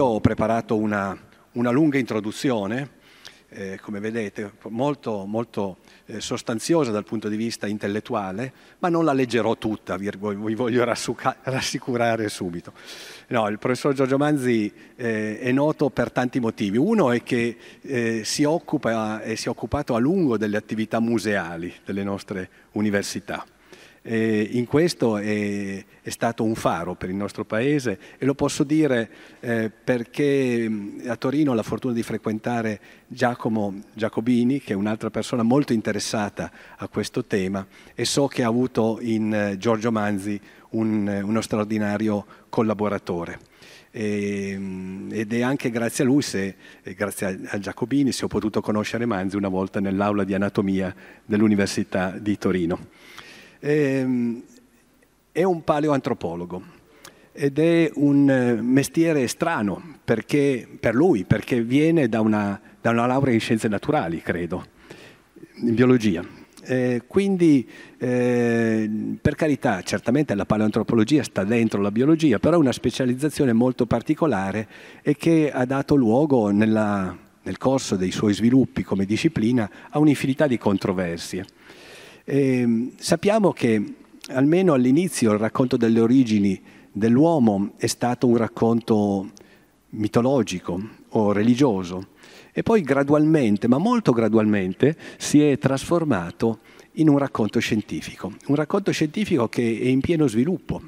io ho preparato una, una lunga introduzione, eh, come vedete, molto, molto eh, sostanziosa dal punto di vista intellettuale, ma non la leggerò tutta, vi, vi voglio rassicurare subito. No, il professor Giorgio Manzi eh, è noto per tanti motivi. Uno è che eh, si occupa e si è occupato a lungo delle attività museali delle nostre università. E in questo è, è, stato un faro per il nostro paese e lo posso dire eh, perché a Torino ho la fortuna di frequentare Giacomo Giacobini, che è un'altra persona molto interessata a questo tema e so che ha avuto in eh, Giorgio Manzi un, eh, uno straordinario collaboratore. E, ed è anche grazie a lui, se, grazie a, a Giacobini, se ho potuto conoscere Manzi una volta nell'aula di anatomia dell'Università di Torino. Ehm, è un paleoantropologo ed è un eh, mestiere strano perché, per lui, perché viene da una, da una, laurea in scienze naturali, credo, in biologia. Eh, quindi, eh, per carità, certamente la paleoantropologia sta dentro la biologia, però è una specializzazione molto particolare e che ha dato luogo nella, nel corso dei suoi sviluppi come disciplina a un'infinità di controversie. Ehm, sappiamo che almeno all'inizio il racconto delle origini dell'uomo è stato un racconto mitologico o religioso e poi gradualmente, ma molto gradualmente, si è trasformato in un racconto scientifico, un racconto scientifico che è in pieno sviluppo.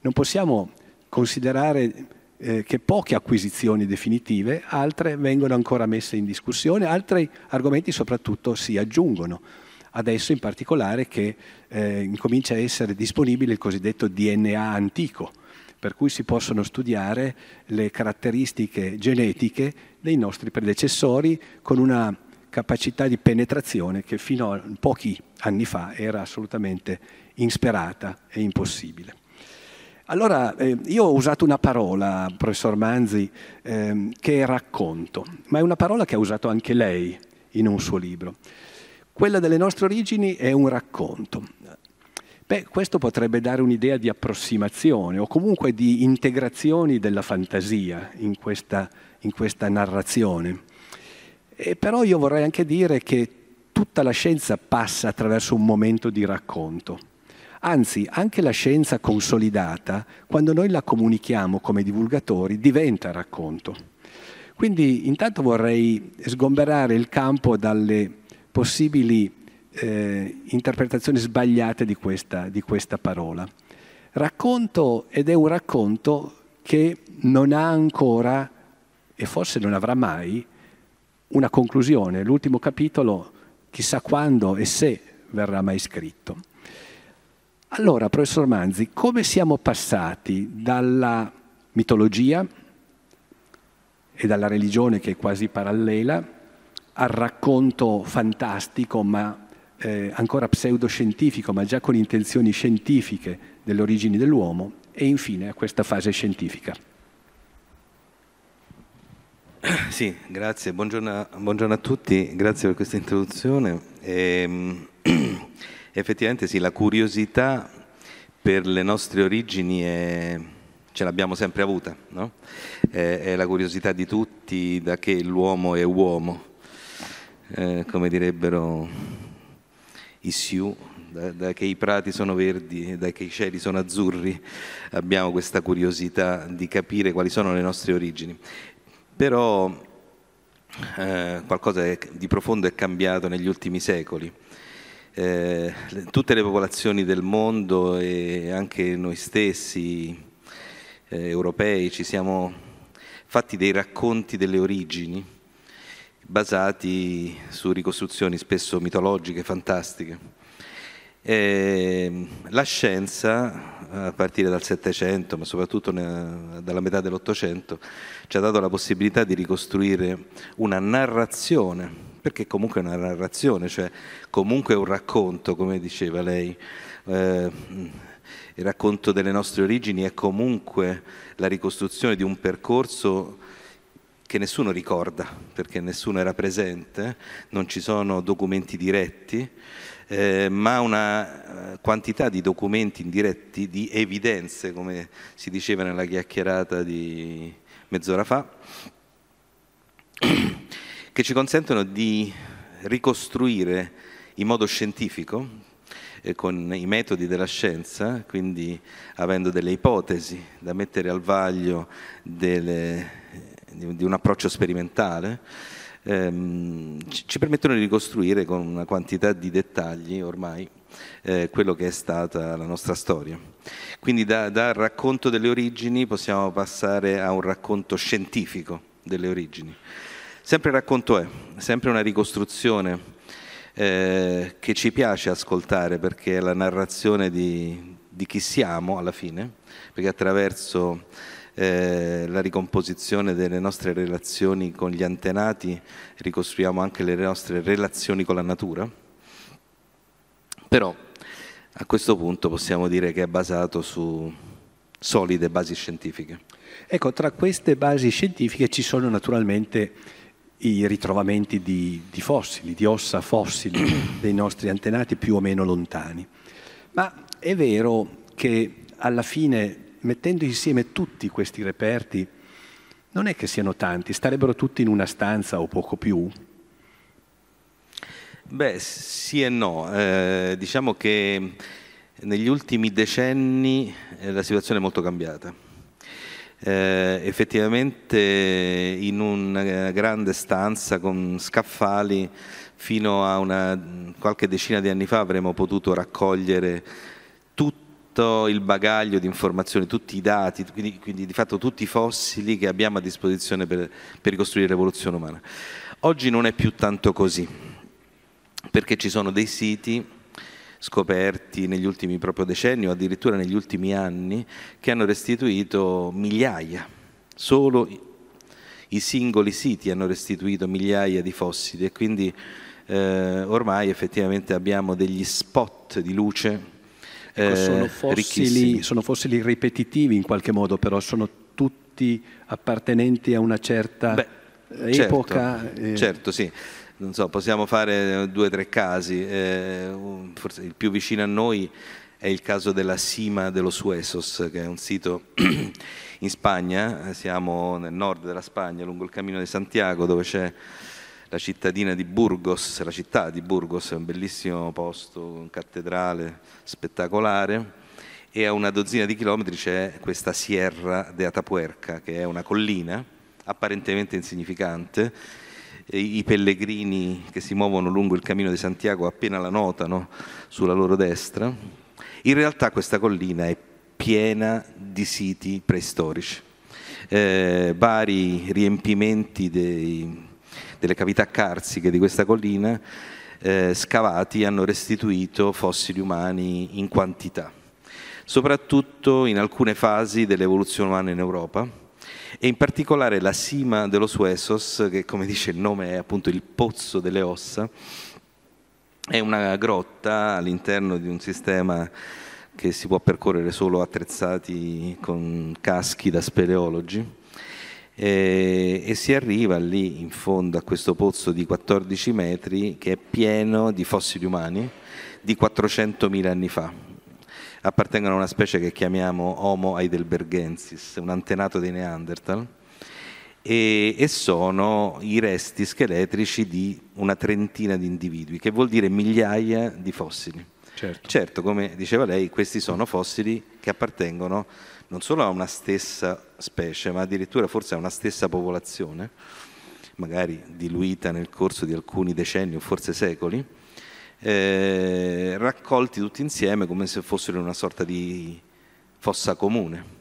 Non possiamo considerare eh, che poche acquisizioni definitive, altre vengono ancora messe in discussione, altri argomenti soprattutto si aggiungono adesso in particolare che eh, incomincia a essere disponibile il cosiddetto DNA antico, per cui si possono studiare le caratteristiche genetiche dei nostri predecessori con una capacità di penetrazione che fino a pochi anni fa era assolutamente insperata e impossibile. Allora, eh, io ho usato una parola, professor Manzi, ehm, che è racconto, ma è una parola che ha usato anche lei in un suo libro. Quella delle nostre origini è un racconto. Beh, questo potrebbe dare un'idea di approssimazione o comunque di integrazioni della fantasia in questa, in questa narrazione. E però io vorrei anche dire che tutta la scienza passa attraverso un momento di racconto. Anzi, anche la scienza consolidata, quando noi la comunichiamo come divulgatori, diventa racconto. Quindi intanto vorrei sgomberare il campo dalle possibili eh, interpretazioni sbagliate di questa, di questa parola. Racconto, ed è un racconto che non ha ancora, e forse non avrà mai, una conclusione. L'ultimo capitolo, chissà quando e se verrà mai scritto. Allora, professor Manzi, come siamo passati dalla mitologia e dalla religione che è quasi parallela al racconto fantastico, ma eh, ancora pseudoscientifico, ma già con intenzioni scientifiche delle origini dell'uomo, e infine a questa fase scientifica. Sì, grazie, buongiorno, buongiorno a tutti, grazie per questa introduzione. E, ehm, effettivamente sì, la curiosità per le nostre origini è, ce l'abbiamo sempre avuta, no? è, eh, è, la curiosità di tutti da che l'uomo è uomo. Eh, come direbbero i Sioux, da, da, che i prati sono verdi e da che i cieli sono azzurri, abbiamo questa curiosità di capire quali sono le nostre origini. Però eh, qualcosa di profondo è cambiato negli ultimi secoli. Eh, tutte le popolazioni del mondo e anche noi stessi eh, europei ci siamo fatti dei racconti delle origini basati su ricostruzioni spesso mitologiche, fantastiche. E ehm, la scienza, a partire dal Settecento, ma soprattutto dalla metà dell'Ottocento, ci ha dato la possibilità di ricostruire una narrazione, perché comunque è una narrazione, cioè comunque è un racconto, come diceva lei. Eh, il racconto delle nostre origini è comunque la ricostruzione di un percorso che nessuno ricorda perché nessuno era presente, non ci sono documenti diretti, eh, ma una eh, quantità di documenti indiretti, di evidenze, come si diceva nella chiacchierata di mezz'ora fa, che ci consentono di ricostruire in modo scientifico, eh, con i metodi della scienza, quindi avendo delle ipotesi da mettere al vaglio delle di, di un approccio sperimentale, ehm, ci permettono di ricostruire con una quantità di dettagli ormai eh, quello che è stata la nostra storia. Quindi dal da racconto delle origini possiamo passare a un racconto scientifico delle origini. Sempre il racconto è, sempre una ricostruzione eh, che ci piace ascoltare perché è la narrazione di, di chi siamo alla fine, perché attraverso eh, la ricomposizione delle nostre relazioni con gli antenati, ricostruiamo anche le nostre relazioni con la natura. Però a questo punto possiamo dire che è basato su solide basi scientifiche. Ecco, tra queste basi scientifiche ci sono naturalmente i ritrovamenti di, di fossili, di ossa fossili dei nostri antenati più o meno lontani. Ma è vero che alla fine mettendo insieme tutti questi reperti, non è che siano tanti, starebbero tutti in una stanza o poco più? Beh, sì e no. Eh, diciamo che negli ultimi decenni eh, la situazione è molto cambiata. Eh, effettivamente in una eh, grande stanza con scaffali fino a una, qualche decina di anni fa avremmo potuto raccogliere tutto il bagaglio di informazioni, tutti i dati, quindi, quindi di fatto tutti i fossili che abbiamo a disposizione per, per ricostruire l'evoluzione umana. Oggi non è più tanto così, perché ci sono dei siti scoperti negli ultimi proprio decenni o addirittura negli ultimi anni che hanno restituito migliaia, solo i singoli siti hanno restituito migliaia di fossili e quindi eh, ormai effettivamente abbiamo degli spot di luce Ecco, sono, eh, fossili, sono fossili ripetitivi in qualche modo, però sono tutti appartenenti a una certa Beh, epoca. Certo, eh. certo, sì. Non so, possiamo fare due o tre casi. Eh, forse il più vicino a noi è il caso della Sima de los Huesos, che è un sito in Spagna, siamo nel nord della Spagna, lungo il cammino di Santiago, dove c'è la cittadina di Burgos, la città di Burgos è un bellissimo posto, un cattedrale spettacolare e a una dozzina di chilometri c'è questa Sierra de Atapuerca che è una collina apparentemente insignificante. I pellegrini che si muovono lungo il cammino di Santiago appena la notano sulla loro destra. In realtà questa collina è piena di siti preistorici, eh, vari riempimenti dei delle cavità carsiche di questa collina, eh, scavati hanno restituito fossili umani in quantità, soprattutto in alcune fasi dell'evoluzione umana in Europa e in particolare la sima dello Suesos, che come dice il nome è appunto il pozzo delle ossa, è una grotta all'interno di un sistema che si può percorrere solo attrezzati con caschi da speleologi eh, e si arriva lì in fondo a questo pozzo di 14 metri che è pieno di fossili umani di 400.000 anni fa. Appartengono a una specie che chiamiamo Homo heidelbergensis, un antenato dei Neanderthal, e, e sono i resti scheletrici di una trentina di individui, che vuol dire migliaia di fossili. Certo. certo, come diceva lei, questi sono fossili che appartengono non solo a una stessa specie, ma addirittura forse a una stessa popolazione, magari diluita nel corso di alcuni decenni o forse secoli, eh, raccolti tutti insieme come se fossero in una sorta di fossa comune.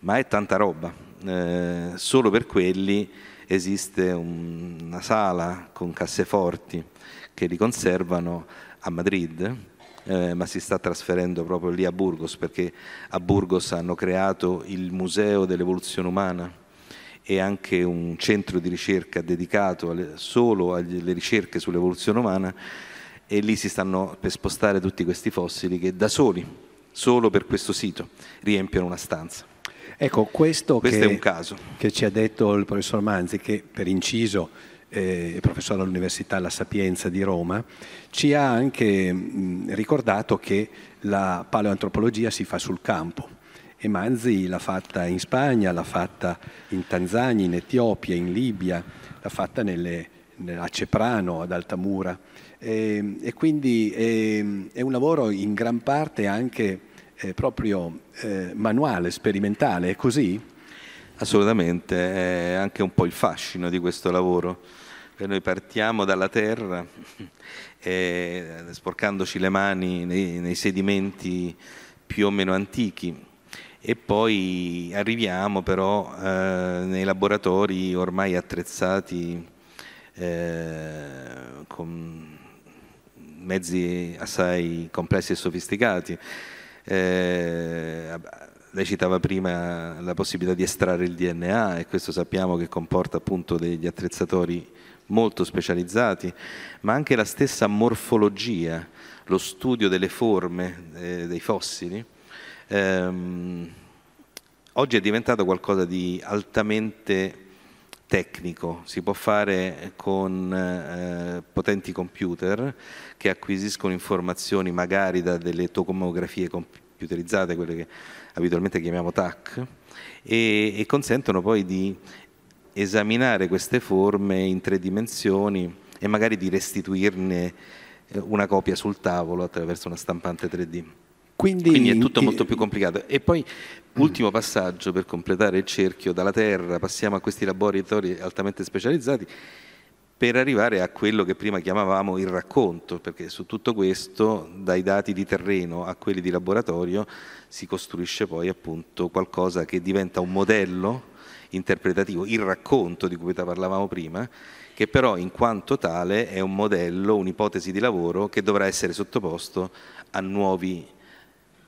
Ma è tanta roba, eh, solo per quelli esiste un, una sala con casseforti che li conservano a Madrid eh, ma si sta trasferendo proprio lì a Burgos perché a Burgos hanno creato il Museo dell'Evoluzione Umana e anche un centro di ricerca dedicato alle, solo alle ricerche sull'evoluzione umana e lì si stanno per spostare tutti questi fossili che da soli, solo per questo sito, riempiono una stanza. Ecco, questo, questo che, è un caso. che ci ha detto il professor Manzi, che per inciso eh, professore all'Università La Sapienza di Roma, ci ha anche mh, ricordato che la paleoantropologia si fa sul campo. E Manzi l'ha fatta in Spagna, l'ha fatta in Tanzania, in Etiopia, in Libia, l'ha fatta nelle, a Ceprano, ad Altamura. E, ehm, e quindi è, ehm, è, un lavoro in gran parte anche eh, proprio eh, manuale, sperimentale, è così? Assolutamente, è anche un po' il fascino di questo lavoro noi partiamo dalla terra eh, sporcandoci le mani nei, nei, sedimenti più o meno antichi e poi arriviamo però eh, nei laboratori ormai attrezzati eh, con mezzi assai complessi e sofisticati. Eh, lei citava prima la possibilità di estrarre il DNA e questo sappiamo che comporta appunto degli attrezzatori molto specializzati, ma anche la stessa morfologia, lo studio delle forme eh, dei fossili, ehm, oggi è diventato qualcosa di altamente tecnico, si può fare con eh, potenti computer che acquisiscono informazioni magari da delle tomografie computerizzate, quelle che abitualmente chiamiamo TAC, e, e consentono poi di esaminare queste forme in tre dimensioni e magari di restituirne eh, una copia sul tavolo attraverso una stampante 3D. Quindi, Quindi è tutto molto più complicato. E poi, mm. ultimo passaggio per completare il cerchio, dalla Terra passiamo a questi laboratori altamente specializzati per arrivare a quello che prima chiamavamo il racconto, perché su tutto questo, dai dati di terreno a quelli di laboratorio, si costruisce poi appunto qualcosa che diventa un modello interpretativo, il racconto di cui parlavamo prima, che però in quanto tale è un modello, un'ipotesi di lavoro che dovrà essere sottoposto a nuovi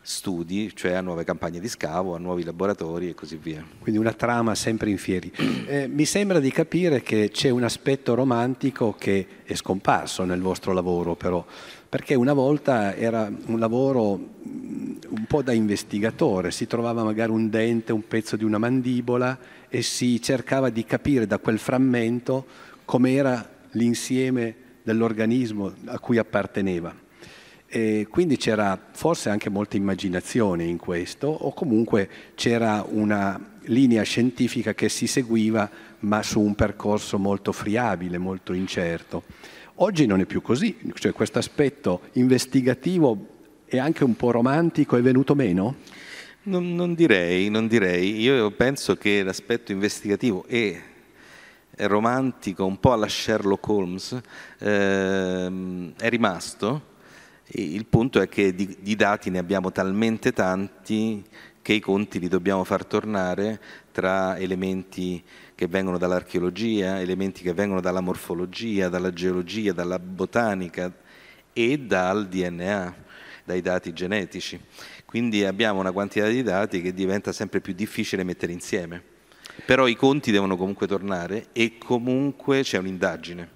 studi, cioè a nuove campagne di scavo, a nuovi laboratori e così via. Quindi una trama sempre in fieri. Eh, mi sembra di capire che c'è un aspetto romantico che è scomparso nel vostro lavoro però, perché una volta era un lavoro mm, un po' da investigatore, si trovava magari un dente, un pezzo di una mandibola e si cercava di capire da quel frammento com'era l'insieme dell'organismo a cui apparteneva. E quindi c'era forse anche molta immaginazione in questo, o comunque c'era una linea scientifica che si seguiva, ma su un percorso molto friabile, molto incerto. Oggi non è più così, cioè questo aspetto investigativo e anche un po' romantico è venuto meno? Non, non, direi, non direi. Io penso che l'aspetto investigativo e romantico, un po' alla Sherlock Holmes, ehm, è rimasto. Il punto è che di, di dati ne abbiamo talmente tanti che i conti li dobbiamo far tornare tra elementi che vengono dall'archeologia, elementi che vengono dalla morfologia, dalla geologia, dalla botanica e dal DNA, dai dati genetici. Quindi abbiamo una quantità di dati che diventa sempre più difficile mettere insieme. Però i conti devono comunque tornare e comunque c'è un'indagine.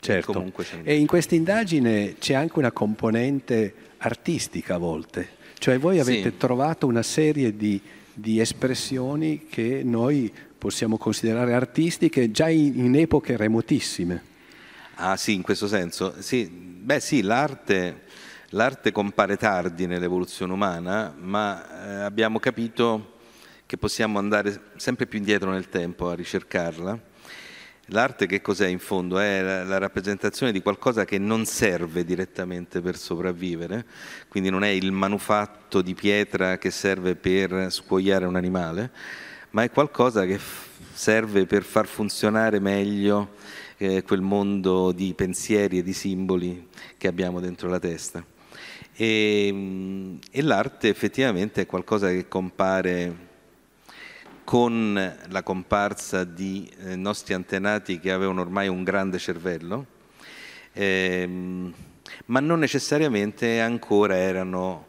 Certo. E, un'indagine. e in questa indagine c'è anche una componente artistica a volte. Cioè voi avete sì. trovato una serie di, di espressioni che noi possiamo considerare artistiche già in, in, epoche remotissime. Ah sì, in questo senso? Sì, beh sì, l'arte l'arte compare tardi nell'evoluzione umana, ma eh, abbiamo capito che possiamo andare sempre più indietro nel tempo a ricercarla. L'arte che cos'è in fondo? È la, la, rappresentazione di qualcosa che non serve direttamente per sopravvivere, quindi non è il manufatto di pietra che serve per scuoiare un animale, ma è qualcosa che serve per far funzionare meglio eh, quel mondo di pensieri e di simboli che abbiamo dentro la testa. E, ehm, e l'arte effettivamente è qualcosa che compare con la comparsa di eh, nostri antenati che avevano ormai un grande cervello, ehm, ma non necessariamente ancora erano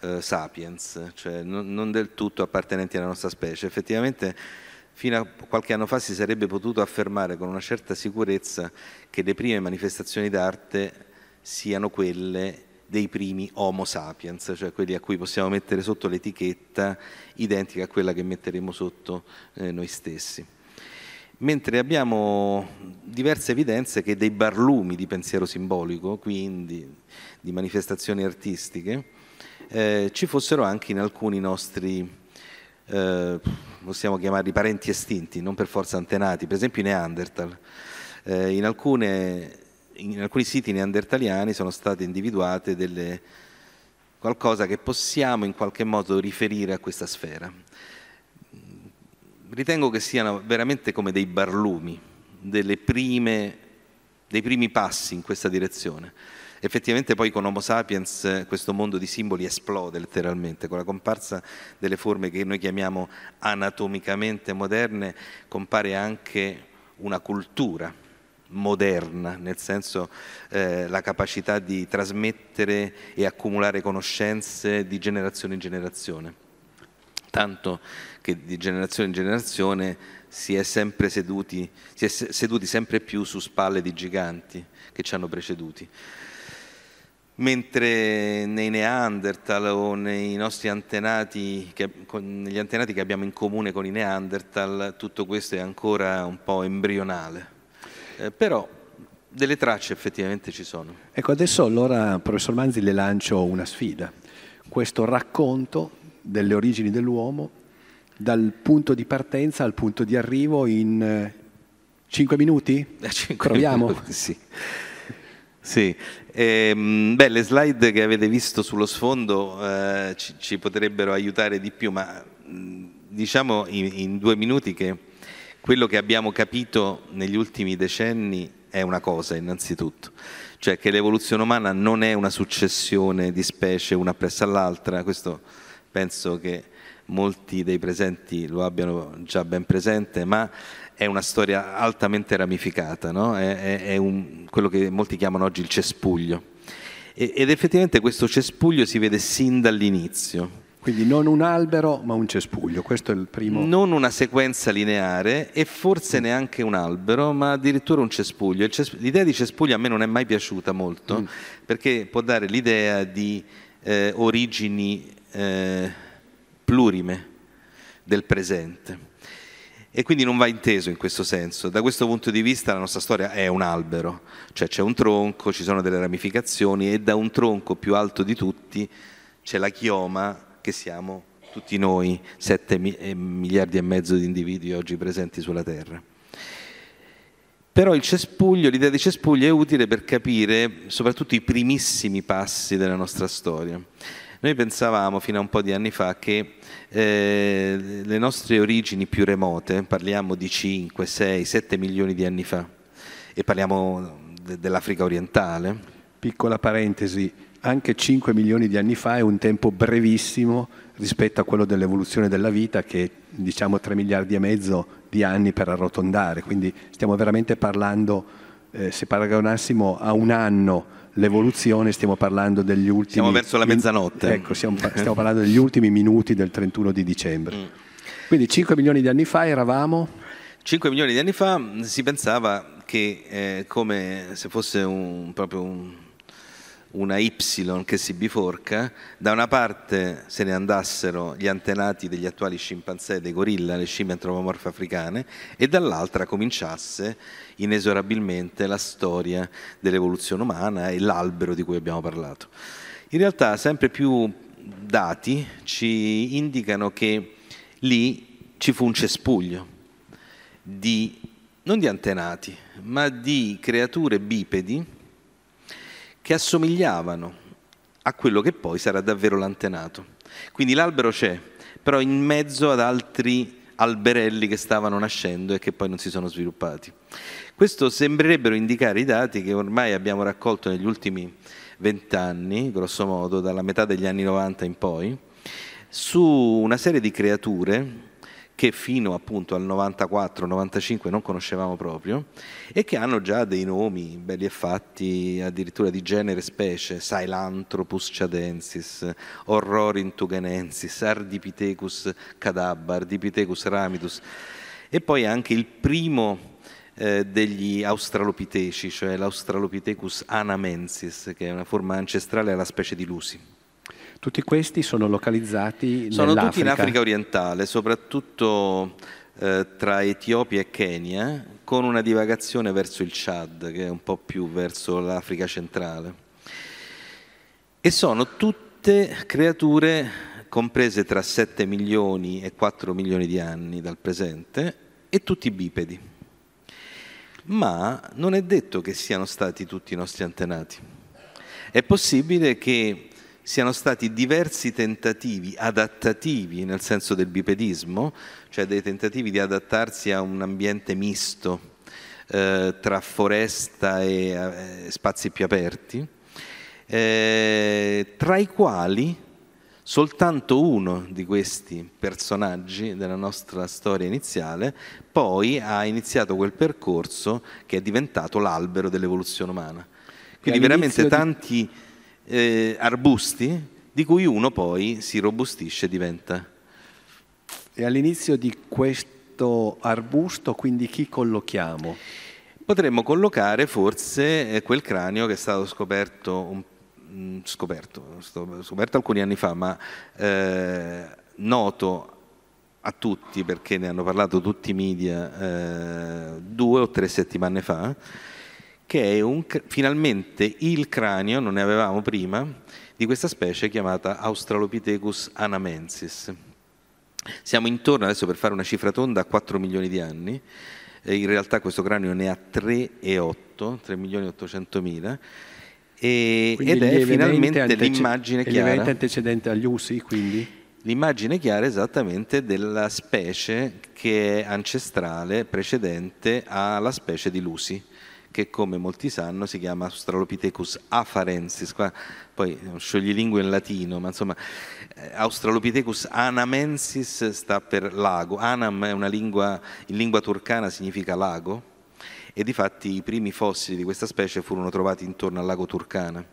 eh, sapiens, cioè non, non, del tutto appartenenti alla nostra specie. Effettivamente fino a qualche anno fa si sarebbe potuto affermare con una certa sicurezza che le prime manifestazioni d'arte siano quelle dei primi Homo sapiens, cioè quelli a cui possiamo mettere sotto l'etichetta identica a quella che metteremo sotto eh, noi stessi. Mentre abbiamo diverse evidenze che dei barlumi di pensiero simbolico, quindi di manifestazioni artistiche, eh, ci fossero anche in alcuni nostri eh, possiamo chiamarli parenti estinti, non per forza antenati, per esempio i Neanderthal. Eh, in alcune in alcuni siti neandertaliani sono state individuate delle, qualcosa che possiamo in qualche modo riferire a questa sfera. Ritengo che siano veramente come dei barlumi, prime, dei primi passi in questa direzione. Effettivamente poi con Homo sapiens questo mondo di simboli esplode letteralmente, con la comparsa delle forme che noi chiamiamo anatomicamente moderne compare anche una cultura moderna, nel senso eh, la capacità di trasmettere e accumulare conoscenze di generazione in generazione, tanto che di generazione in generazione si è sempre seduti, si è seduti sempre più su spalle di giganti che ci hanno preceduti. Mentre nei Neanderthal o nei nostri antenati, che, negli antenati che abbiamo in comune con i Neanderthal, tutto questo è ancora un po' embrionale eh, però delle tracce effettivamente ci sono. Ecco, adesso allora, professor Manzi, le lancio una sfida. Questo racconto delle origini dell'uomo dal punto di partenza al punto di arrivo in eh, cinque minuti? 5 eh, Proviamo. Minuti, sì. Sì, ehm, beh, le slide che avete visto sullo sfondo eh, ci, ci, potrebbero aiutare di più, ma diciamo in, in due minuti che quello che abbiamo capito negli ultimi decenni è una cosa innanzitutto, cioè che l'evoluzione umana non è una successione di specie una appresso l'altra, questo penso che molti dei presenti lo abbiano già ben presente, ma è una storia altamente ramificata, no? è, è, è un, quello che molti chiamano oggi il cespuglio. E, ed effettivamente questo cespuglio si vede sin dall'inizio, quindi non un albero ma un cespuglio, questo è il primo. Non una sequenza lineare e forse mm. neanche un albero, ma addirittura un cespuglio. cespuglio. L'idea di cespuglio a me non è mai piaciuta molto mm. perché può dare l'idea di eh, origini eh, plurime del presente. E quindi non va inteso in questo senso. Da questo punto di vista la nostra storia è un albero, cioè c'è un tronco, ci sono delle ramificazioni e da un tronco più alto di tutti c'è la chioma che siamo tutti noi, 7 eh, miliardi e mezzo di individui oggi presenti sulla Terra. Però l'idea di cespuglio è utile per capire soprattutto i primissimi passi della nostra storia. Noi pensavamo fino a un po' di anni fa che eh, le nostre origini più remote, parliamo di 5, 6, 7 milioni di anni fa, e parliamo de- dell'Africa orientale. Piccola parentesi, anche 5 milioni di anni fa è un tempo brevissimo rispetto a quello dell'evoluzione della vita che è diciamo 3 miliardi e mezzo di anni per arrotondare, quindi stiamo veramente parlando, eh, se paragonassimo a un anno l'evoluzione, stiamo parlando degli ultimi... Siamo verso la mezzanotte. In, ecco, stiamo, stiamo, parlando degli ultimi minuti del 31 di dicembre. Mm. Quindi 5 milioni di anni fa eravamo... 5 milioni di anni fa si pensava che eh, come se fosse un, proprio un, una Y che si biforca, da una parte se ne andassero gli antenati degli attuali scimpanzé dei gorilla, le scimmie antropomorfe africane, e dall'altra cominciasse inesorabilmente la storia dell'evoluzione umana e l'albero di cui abbiamo parlato. In realtà sempre più dati ci indicano che lì ci fu un cespuglio di, non di antenati, ma di creature bipedi, che assomigliavano a quello che poi sarà davvero l'antenato. Quindi l'albero c'è, però in mezzo ad altri alberelli che stavano nascendo e che poi non si sono sviluppati. Questo sembrerebbero indicare i dati che ormai abbiamo raccolto negli ultimi vent'anni, grosso modo, dalla metà degli anni 90 in poi, su una serie di creature che fino appunto al 94-95 non conoscevamo proprio e che hanno già dei nomi belli e fatti addirittura di genere specie, Silanthropus chadensis, Horrorintuganensis, Ardipithecus cadabba, Ardipithecus ramidus e poi anche il primo eh, degli australopiteci, cioè l'Australopithecus anamensis, che è una forma ancestrale alla specie di Lusi. Tutti questi sono localizzati sono Sono tutti in Africa orientale, soprattutto eh, tra Etiopia e Kenya, con una divagazione verso il Chad, che è un po' più verso l'Africa centrale. E sono tutte creature comprese tra 7 milioni e 4 milioni di anni dal presente e tutti bipedi. Ma non è detto che siano stati tutti i nostri antenati. È possibile che siano stati diversi tentativi adattativi nel senso del bipedismo, cioè dei tentativi di adattarsi a un ambiente misto eh, tra foresta e eh, spazi più aperti, eh, tra i quali soltanto uno di questi personaggi della nostra storia iniziale poi ha iniziato quel percorso che è diventato l'albero dell'evoluzione umana. Quindi veramente tanti... Di eh, arbusti di cui uno poi si robustisce e diventa. E all'inizio di questo arbusto, quindi chi collochiamo? Potremmo collocare forse eh, quel cranio che è stato scoperto, mm, scoperto, scoperto alcuni anni fa, ma eh, noto a tutti perché ne hanno parlato tutti i media eh, due o tre settimane fa che è un, finalmente il cranio, non ne avevamo prima, di questa specie chiamata Australopithecus anamensis. Siamo intorno, adesso per fare una cifra tonda, a 4 milioni di anni, in realtà questo cranio ne ha 3,8, 3 milioni 800 mila, e, ed è finalmente antece- l'immagine chiara. L'evento antecedente agli usi, quindi? L'immagine chiara esattamente della specie che è ancestrale, precedente alla specie di Lucy che come molti sanno si chiama Australopithecus afarensis, qua poi eh, sciogli lingue in latino, ma insomma eh, Australopithecus anamensis sta per lago, anam è una lingua, in lingua turcana significa lago e difatti i primi fossili di questa specie furono trovati intorno al lago Turcana.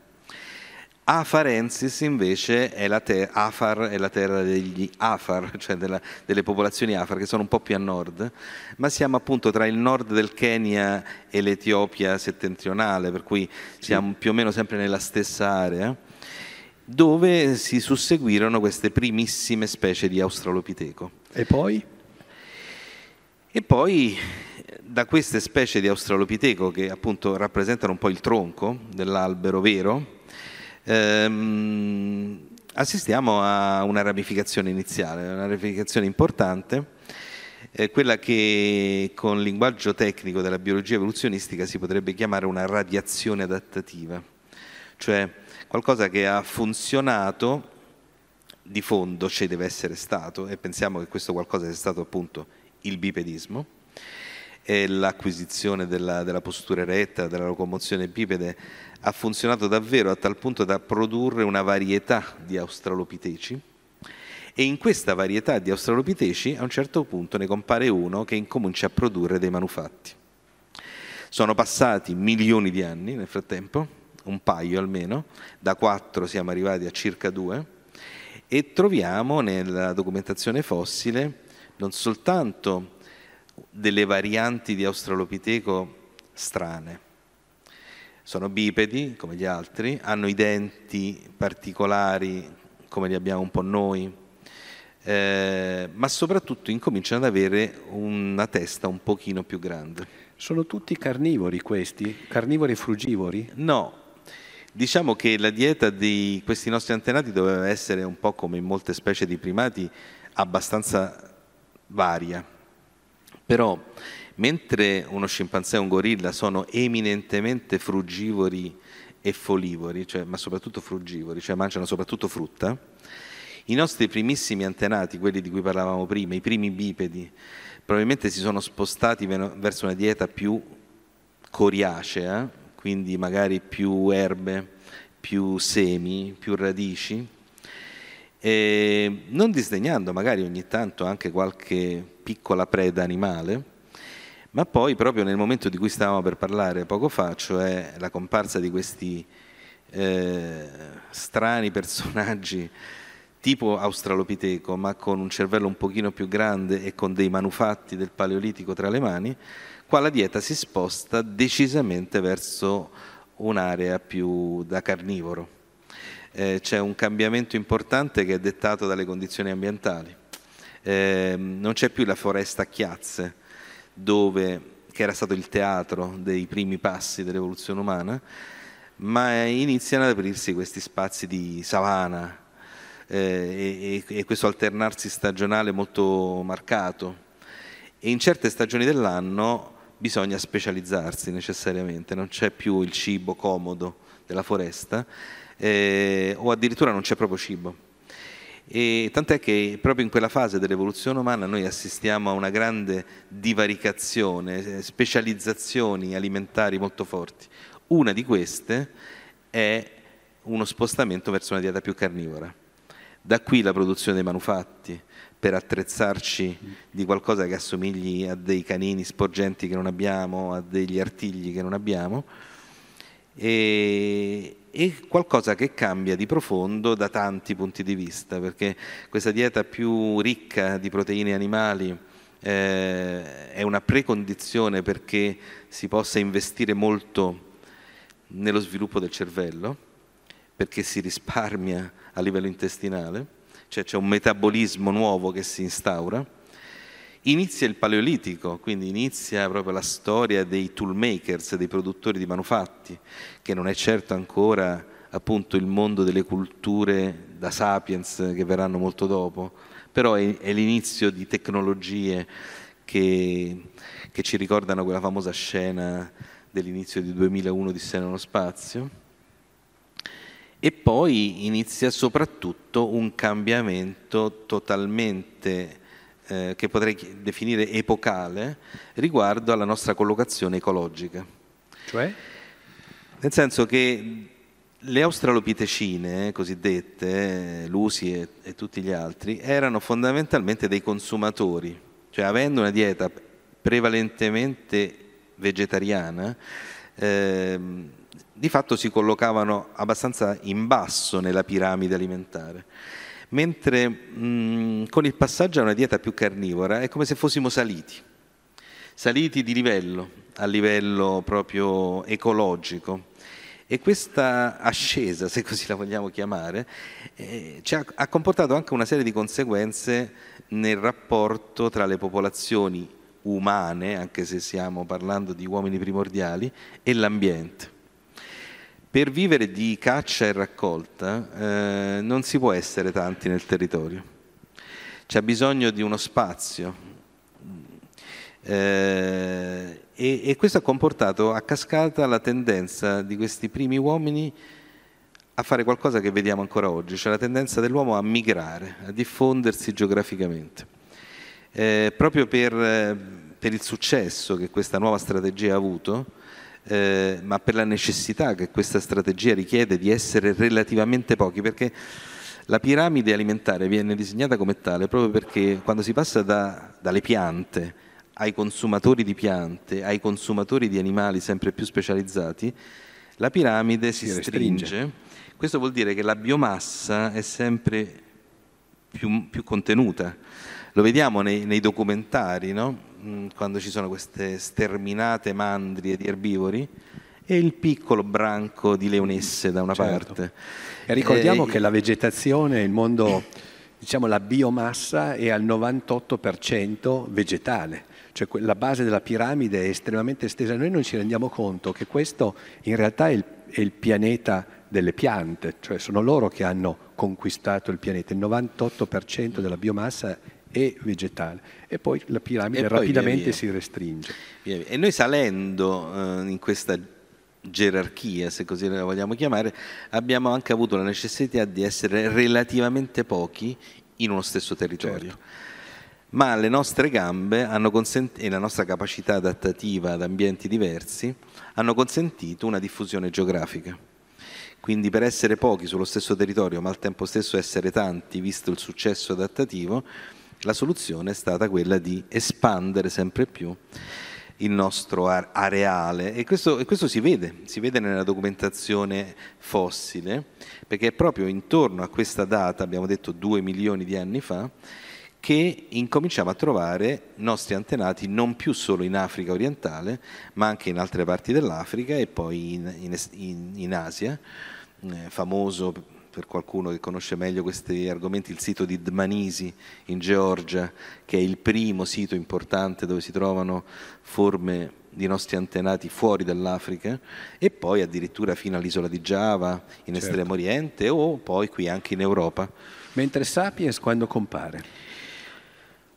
Afarensis invece è la, ter- Afar è la terra degli Afar, cioè della, delle popolazioni Afar che sono un po' più a nord, ma siamo appunto tra il nord del Kenya e l'Etiopia settentrionale, per cui siamo sì. più o meno sempre nella stessa area, dove si susseguirono queste primissime specie di Australopiteco. E poi? E poi da queste specie di Australopiteco che appunto rappresentano un po' il tronco dell'albero vero, ehm, assistiamo a una ramificazione iniziale, una ramificazione importante, eh, quella che con linguaggio tecnico della biologia evoluzionistica si potrebbe chiamare una radiazione adattativa, cioè qualcosa che ha funzionato di fondo ci cioè deve essere stato e pensiamo che questo qualcosa sia stato appunto il bipedismo e l'acquisizione della, della, postura eretta, della locomozione bipede ha funzionato davvero a tal punto da produrre una varietà di australopiteci e in questa varietà di australopiteci a un certo punto ne compare uno che incomincia a produrre dei manufatti. Sono passati milioni di anni nel frattempo, un paio almeno, da quattro siamo arrivati a circa due, e troviamo nella documentazione fossile non soltanto delle varianti di Australopiteco strane. Sono bipedi, come gli altri, hanno i denti particolari, come li abbiamo un po' noi, eh, ma soprattutto incominciano ad avere una testa un pochino più grande. Sono tutti carnivori questi? Carnivori e frugivori? No, Diciamo che la dieta di questi nostri antenati doveva essere un po' come in molte specie di primati, abbastanza varia. Però mentre uno scimpanzé e un gorilla sono eminentemente frugivori e folivori, cioè, ma soprattutto frugivori, cioè mangiano soprattutto frutta, i nostri primissimi antenati, quelli di cui parlavamo prima, i primi bipedi, probabilmente si sono spostati verso una dieta più coriacea, eh? quindi magari più erbe, più semi, più radici, e non disdegnando magari ogni tanto anche qualche piccola preda animale, ma poi proprio nel momento di cui stavamo per parlare poco fa, cioè la comparsa di questi eh, strani personaggi tipo australopiteco, ma con un cervello un pochino più grande e con dei manufatti del Paleolitico tra le mani, qua la dieta si sposta decisamente verso un'area più da carnivoro eh, c'è un cambiamento importante che è dettato dalle condizioni ambientali. Eh, non c'è più la foresta a chiazze, dove, che era stato il teatro dei primi passi dell'evoluzione umana, ma iniziano ad aprirsi questi spazi di savana eh, e, e, questo alternarsi stagionale molto marcato. E in certe stagioni dell'anno bisogna specializzarsi necessariamente, non c'è più il cibo comodo della foresta eh, o addirittura non c'è proprio cibo. E tant'è che proprio in quella fase dell'evoluzione umana noi assistiamo a una grande divaricazione, eh, specializzazioni alimentari molto forti. Una di queste è uno spostamento verso una dieta più carnivora. Da qui la produzione dei manufatti per attrezzarci di qualcosa che assomigli a dei canini sporgenti che non abbiamo, a degli artigli che non abbiamo. E, è qualcosa che cambia di profondo da tanti punti di vista, perché questa dieta più ricca di proteine animali eh, è una precondizione perché si possa investire molto nello sviluppo del cervello, perché si risparmia a livello intestinale, cioè c'è un metabolismo nuovo che si instaura Inizia il Paleolitico, quindi inizia proprio la storia dei toolmakers, dei produttori di manufatti, che non è certo ancora appunto il mondo delle culture da sapiens che verranno molto dopo, però è, è l'inizio di tecnologie che, che, ci ricordano quella famosa scena dell'inizio di 2001 di Sena nello spazio. E poi inizia soprattutto un cambiamento totalmente eh, che potrei definire epocale riguardo alla nostra collocazione ecologica. Cioè? Nel senso che le australopitecine cosiddette, Lusi e, e, tutti gli altri, erano fondamentalmente dei consumatori, cioè avendo una dieta prevalentemente vegetariana, ehm, di fatto si collocavano abbastanza in basso nella piramide alimentare mentre mh, mm, con il passaggio a una dieta più carnivora è come se fossimo saliti, saliti di livello, a livello proprio ecologico. E questa ascesa, se così la vogliamo chiamare, eh, ha, ha comportato anche una serie di conseguenze nel rapporto tra le popolazioni umane, anche se stiamo parlando di uomini primordiali, e l'ambiente per vivere di caccia e raccolta eh, non si può essere tanti nel territorio, c'è bisogno di uno spazio. Eh, e, e questo ha comportato a cascata la tendenza di questi primi uomini a fare qualcosa che vediamo ancora oggi, cioè la tendenza dell'uomo a migrare, a diffondersi geograficamente. Eh, proprio per, eh, per, il successo che questa nuova strategia ha avuto, eh, ma per la necessità che questa strategia richiede di essere relativamente pochi, perché la piramide alimentare viene disegnata come tale proprio perché quando si passa da, dalle piante ai consumatori di piante, ai consumatori di animali sempre più specializzati, la piramide si, si stringe. Questo vuol dire che la biomassa è sempre più, più contenuta. Lo vediamo nei, nei documentari, no? Mm, quando ci sono queste sterminate mandrie di erbivori e il piccolo branco di leonesse da una certo. parte. E ricordiamo eh, che la vegetazione, il mondo, diciamo la biomassa è al 98% vegetale, cioè la base della piramide è estremamente estesa. Noi non ci rendiamo conto che questo in realtà è il, è il pianeta delle piante, cioè sono loro che hanno conquistato il pianeta, il 98% della biomassa e vegetale. E poi la piramide poi rapidamente via via. si restringe. Via e noi salendo eh, in questa gerarchia, se così la vogliamo chiamare, abbiamo anche avuto la necessità di essere relativamente pochi in uno stesso territorio. Certo. Ma le nostre gambe consent- e la nostra capacità adattativa ad ambienti diversi hanno consentito una diffusione geografica. Quindi per essere pochi sullo stesso territorio, ma al tempo stesso essere tanti, visto il successo adattativo, la soluzione è stata quella di espandere sempre più il nostro areale e questo, e questo, si vede, si vede nella documentazione fossile, perché è proprio intorno a questa data, abbiamo detto due milioni di anni fa, che incominciamo a trovare nostri antenati non più solo in Africa orientale, ma anche in altre parti dell'Africa e poi in, in, in Asia, eh, famoso per qualcuno che conosce meglio questi argomenti, il sito di Dmanisi in Georgia, che è il primo sito importante dove si trovano forme di nostri antenati fuori dall'Africa e poi addirittura fino all'isola di Giava in certo. Estremo Oriente o poi qui anche in Europa. Mentre Sapiens quando compare?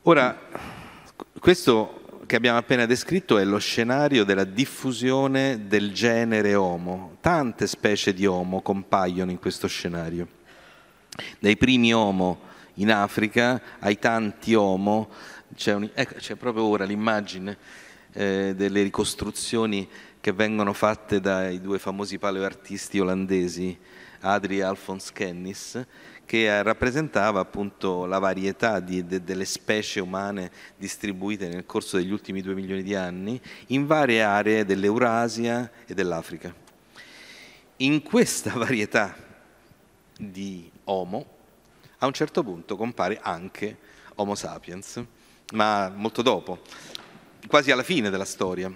Ora, questo che abbiamo appena descritto è lo scenario della diffusione del genere Homo. Tante specie di Homo compaiono in questo scenario. Dai primi Homo in Africa ai tanti Homo, c'è, un, ecco, c'è proprio ora l'immagine eh, delle ricostruzioni che vengono fatte dai due famosi paleoartisti olandesi, Adri e Alphonse Kennis, che eh, rappresentava appunto la varietà di, de, delle specie umane distribuite nel corso degli ultimi due milioni di anni in varie aree dell'Eurasia e dell'Africa. In questa varietà di Homo, a un certo punto compare anche Homo sapiens, ma molto dopo, quasi alla fine della storia.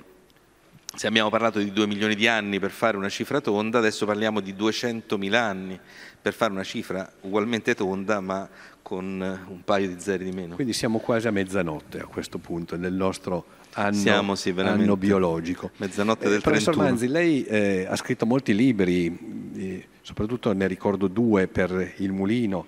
Se abbiamo parlato di 2 milioni di anni per fare una cifra tonda, adesso parliamo di 200 mila anni per fare una cifra ugualmente tonda ma con eh, un paio di zeri di meno. Quindi siamo quasi a mezzanotte a questo punto nel nostro anno, siamo, sì, anno biologico. Mezzanotte eh, professor 31. Professor Manzi, lei eh, ha scritto molti libri, eh, soprattutto ne ricordo due per Il Mulino,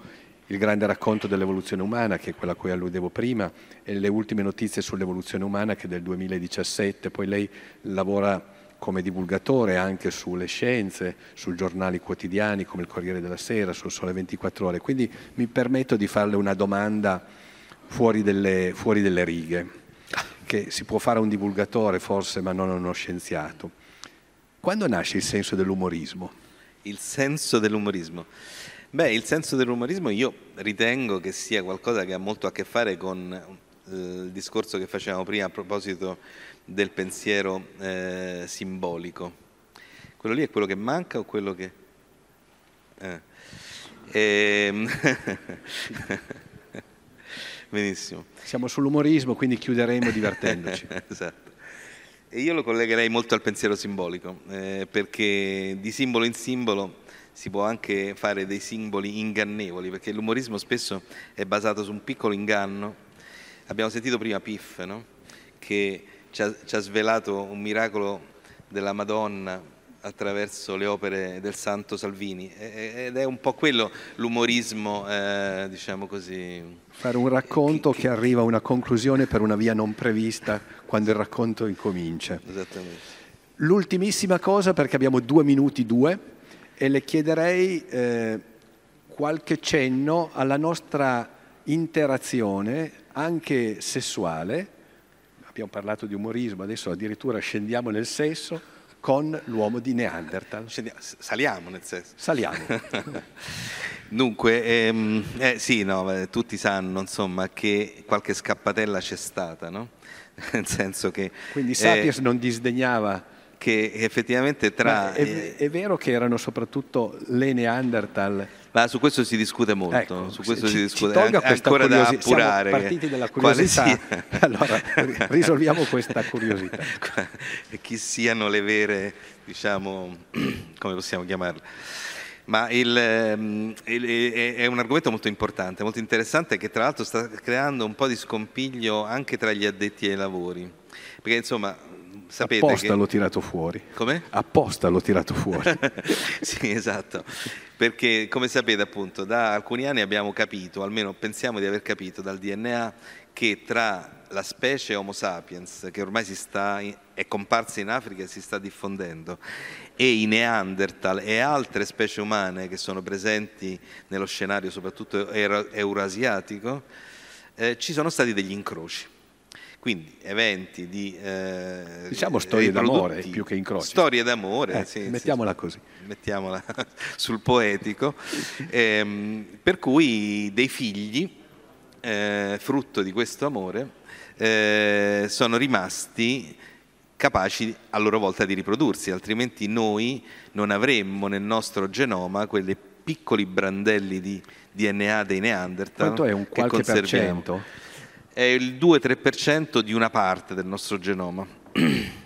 il grande racconto dell'evoluzione umana, che è quella a cui alludevo prima, e le ultime notizie sull'evoluzione umana, che è del 2017. Poi lei lavora come divulgatore anche sulle scienze, su giornali quotidiani come il Corriere della Sera, sul Sole 24 Ore, quindi mi permetto di farle una domanda fuori delle, fuori delle righe, che si può fare a un divulgatore forse, ma non a uno scienziato. Quando nasce il senso dell'umorismo? Il senso dell'umorismo. Beh, il senso dell'umorismo io ritengo che sia qualcosa che ha molto a che fare con eh, il discorso che facevamo prima a proposito del pensiero eh, simbolico. Quello lì è quello che manca o quello che... Eh. E... Ehm, benissimo. Siamo sull'umorismo, quindi chiuderemo divertendoci. esatto. E io lo collegherei molto al pensiero simbolico, eh, perché di simbolo in simbolo si può anche fare dei simboli ingannevoli, perché l'umorismo spesso è basato su un piccolo inganno. Abbiamo sentito prima Piff, no? che ci ha, ci ha svelato un miracolo della Madonna attraverso le opere del santo Salvini ed è un po' quello l'umorismo, eh, diciamo così. Fare un racconto che, che, che, arriva a una conclusione per una via non prevista quando il racconto incomincia. Esattamente. L'ultimissima cosa, perché abbiamo due minuti due, e le chiederei eh, qualche cenno alla nostra interazione, anche sessuale, abbiamo parlato di umorismo, adesso addirittura scendiamo nel sesso con l'uomo di Neanderthal. Scendiamo, saliamo nel sesso. Saliamo. Dunque, ehm, eh, sì, no, tutti sanno insomma, che qualche scappatella c'è stata, no? nel senso che... Quindi eh, Sapiens eh, non disdegnava che effettivamente tra... È, eh, è, vero che erano soprattutto le Neanderthal. Ma su questo si discute molto, ecco, su questo ci, si discute, An- ancora curiosi- da appurare. Siamo partiti dalla curiosità, allora risolviamo questa curiosità. Chi siano le vere, diciamo, come possiamo chiamarle? Ma il, ehm, il, è un argomento molto importante, molto interessante, che tra l'altro sta creando un po' di scompiglio anche tra gli addetti ai lavori. Perché insomma sapete Apposta che... l'ho tirato fuori. Come? Apposta l'ho tirato fuori. sì, esatto. Perché come sapete appunto da alcuni anni abbiamo capito, almeno pensiamo di aver capito dal DNA che tra la specie Homo sapiens, che ormai sta, è comparsa in Africa e si sta diffondendo, e i Neanderthal e altre specie umane che sono presenti nello scenario soprattutto eurasiatico, eh, ci sono stati degli incroci quindi eventi di... Eh, diciamo storie d'amore più che incroci. Storie d'amore, eh, sì, Mettiamola sì, così. Mettiamola sul poetico. eh, per cui dei figli, eh, frutto di questo amore, eh, sono rimasti capaci a loro volta di riprodursi, altrimenti noi non avremmo nel nostro genoma quelle piccoli brandelli di DNA dei Neanderthal. Quanto è un qualche per cento? è il 2-3% di una parte del nostro genoma.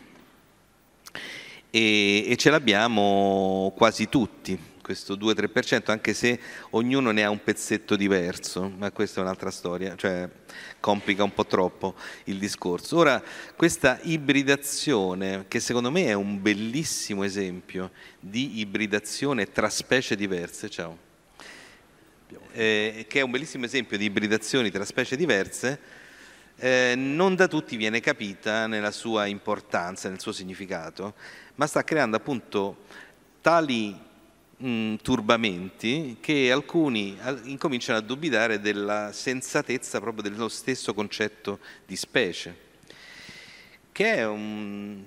E, e ce l'abbiamo quasi tutti, questo 2-3%, anche se ognuno ne ha un pezzetto diverso, ma questa è un'altra storia, cioè complica un po' troppo il discorso. Ora, questa ibridazione, che secondo me è un bellissimo esempio di ibridazione tra specie diverse, ciao eh, che è un bellissimo esempio di ibridazioni tra specie diverse, eh, non da tutti viene capita nella sua importanza, nel suo significato, ma sta creando appunto tali mh, mm, turbamenti che alcuni al, incominciano a dubitare della sensatezza proprio dello stesso concetto di specie, che è un,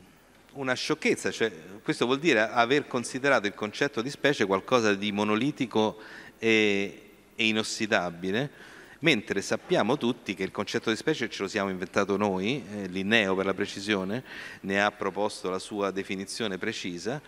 una sciocchezza, cioè, questo vuol dire aver considerato il concetto di specie qualcosa di monolitico e, e inossidabile, mentre sappiamo tutti che il concetto di specie ce lo siamo inventato noi, eh, Linneo per la precisione, ne ha proposto la sua definizione precisa,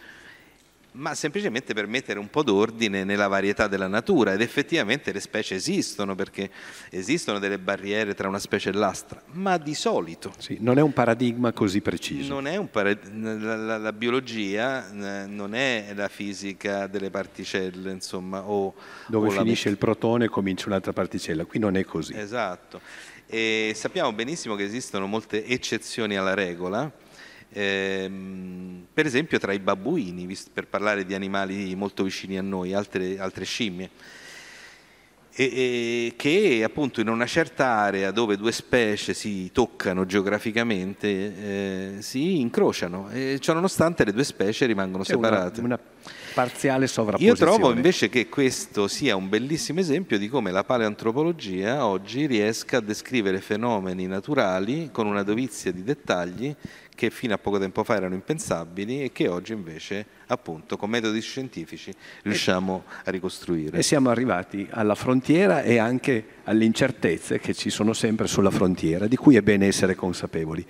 ma semplicemente per mettere un po' d'ordine nella varietà della natura ed effettivamente le specie esistono perché esistono delle barriere tra una specie e l'altra, ma di solito... Sì, non è un paradigma così preciso. Parad... La, la, la, biologia eh, non è la fisica delle particelle, insomma, o, Dove o finisce la... il protone e comincia un'altra particella, qui non è così. Esatto, e sappiamo benissimo che esistono molte eccezioni alla regola, Ehm, per esempio tra i babbuini, per parlare di animali molto vicini a noi, altre, altre scimmie. E, e, che appunto in una certa area dove due specie si toccano geograficamente eh, si incrociano e ciononostante le due specie rimangono C'è separate. Una, una parziale sovrapposizione. Io trovo invece che questo sia un bellissimo esempio di come la paleantropologia oggi riesca a descrivere fenomeni naturali con una dovizia di dettagli che fino a poco tempo fa erano impensabili e che oggi invece appunto con metodi scientifici riusciamo a ricostruire. E siamo arrivati alla frontiera e anche alle incertezze che ci sono sempre sulla frontiera, di cui è bene essere consapevoli.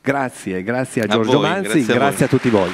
Grazie, grazie a Giorgio a voi, Manzi, grazie a, grazie a tutti voi.